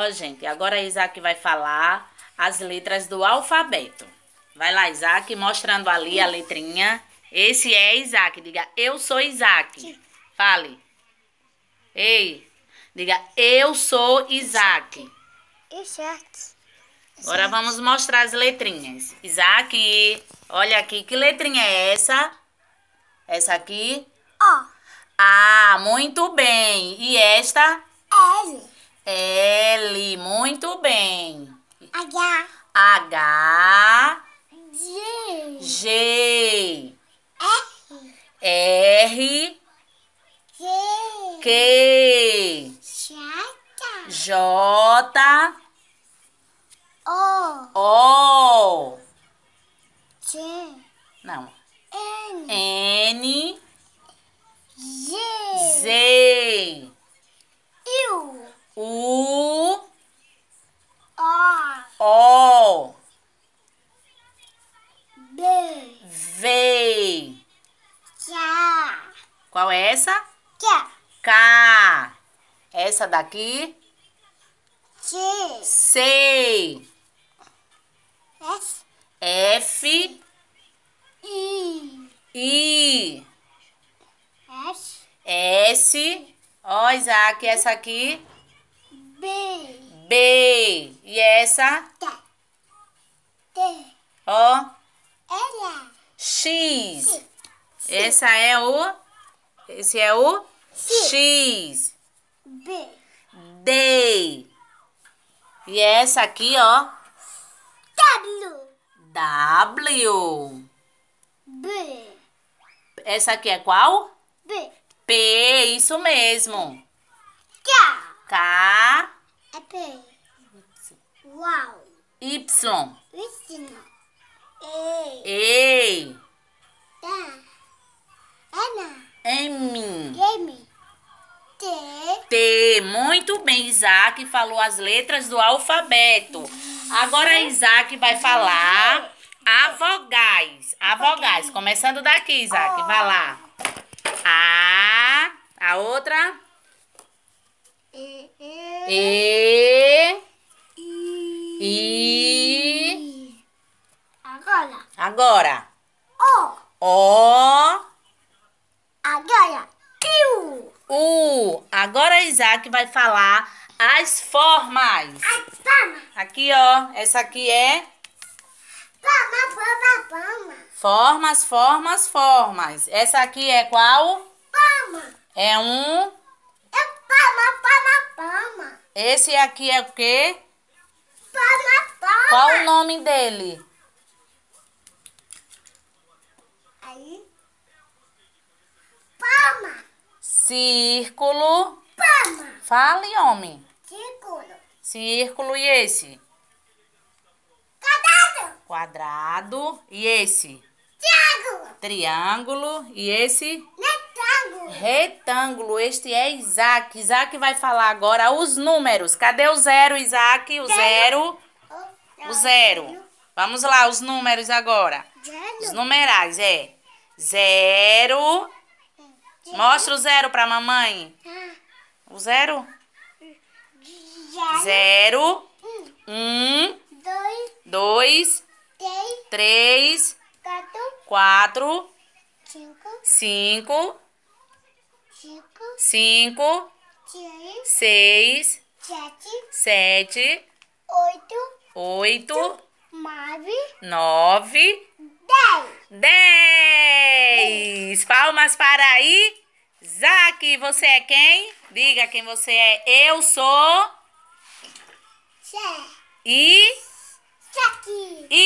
Ó, gente, agora Isaac vai falar as letras do alfabeto. Vai lá, Isaac, mostrando ali a letrinha. Esse é Isaac. Diga, eu sou Isaac. Fale. Ei. Diga, eu sou Isaac. É Isaac. Agora é vamos mostrar as letrinhas. Isaac, olha aqui, que letrinha é essa? Essa aqui? O. Ah, muito bem. E esta? L. L, muito bem. H. H. G. G. R. R. Q. Q. J. J. O. O. Vem. Cá. Qual é essa? Cá. Cá. Essa daqui? Sim. Sei. S. F. I. I. S. S. Ó, oh, Isaac, essa aqui? B. B. E essa? T. T. Ó. Oh. Ela. X. X. Essa é o. Esse é o X. X. B. D. E essa aqui, ó. W. W. B. Essa aqui é qual? B. P, isso mesmo. K. K. É P. Y. Y. Y. Ei. Ei. Da. Ana. M. M. T. T. Muito bem, Isaac falou as letras do alfabeto. Agora uhum. Isaac vai falar a vogais. A vogais. Começando daqui, Isaac. Vai lá. A. A outra. E. Agora. Agora. O. O. Agora. Piu. U. Agora Isaac vai falar as formas. As formas. Aqui, ó. Essa aqui é... Forma, forma, forma. Formas, formas, formas. Essa aqui é qual? Forma. É um... É forma, forma, forma. Esse aqui é o quê? Forma, forma. Qual o nome dele? Aí. Palma. Círculo. Palma. Fale, homem. Círculo. Círculo e esse? Quadrado. Quadrado e esse? Triângulo. Triângulo e esse? Retângulo. Retângulo. Este é Isaac. Isaac vai falar agora os números. Cadê o zero, Isaac? O zero. zero. O zero. Vamos lá, os números agora. Zero. Os numerais, é. Zero. Mostra o zero pra mamãe. O zero. Zero. Um. Dois. Três. Quatro. Cinco. Cinco. Seis. Sete. Oito. Oito. Nove. Nove. palmas para aí. Isaac, você é quem? Diga quem você é. Eu sou. Tchê. E. Cheque. E.